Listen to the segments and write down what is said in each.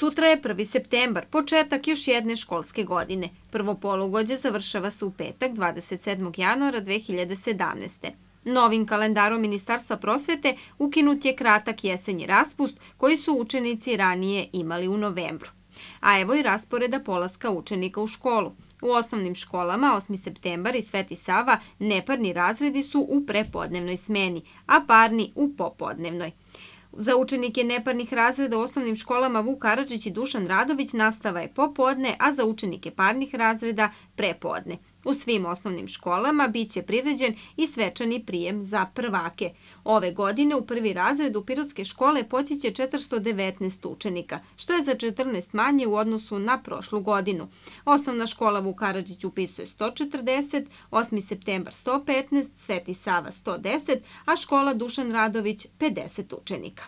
Sutra je 1. septembar, početak još jedne školske godine. Prvo polugođe završava se u petak 27. januara 2017. Novim kalendarom Ministarstva prosvete ukinut je kratak jesenji raspust koji su učenici ranije imali u novembru. A evo i rasporeda polaska učenika u školu. U osnovnim školama 8. septembar i Sveti Sava neparni razredi su u prepodnevnoj smeni, a parni u popodnevnoj. Za učenike neparnih razreda u osnovnim školama Vuk Karadžić i Dušan Radović nastava je popodne, a za učenike parnih razreda prepodne. U svim osnovnim školama biće priređen i svečani prijem za prvake. Ove godine u prvi razred u Pirotske škole poćiće 419 učenika, što je za 14 manje u odnosu na prošlu godinu. Osnovna škola Vukarađić upisuje 140, 8. septembar 115, Sveti Sava 110, a škola Dušan Radović 50 učenika.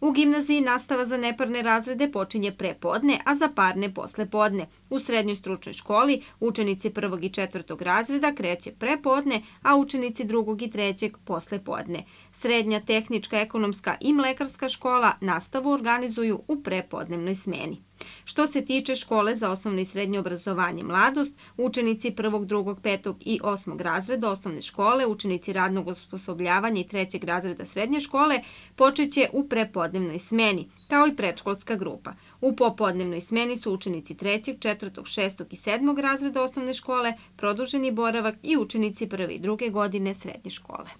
U gimnaziji nastava za neparne razrede počinje prepodne, a za parne posle podne. U srednjoj stručnoj školi učenici prvog i četvrtog razreda kreće prepodne, a učenici drugog i trećeg posle podne. Srednja tehnička, ekonomska i mlekarska škola nastavu organizuju u prepodnevnoj smeni. Što se tiče škole za osnovno i srednje obrazovanje mladost, učenici 1., 2., 5. i 8. razreda osnovne škole, učenici radnog osposobljavanja i 3. razreda srednje škole počeće u prepodnevnoj smeni, kao i predškolska grupa. U popodnevnoj smeni su učenici 3., 4., 6. i 7. razreda osnovne škole, produženi boravak i učenici 1. i 2. godine srednje škole.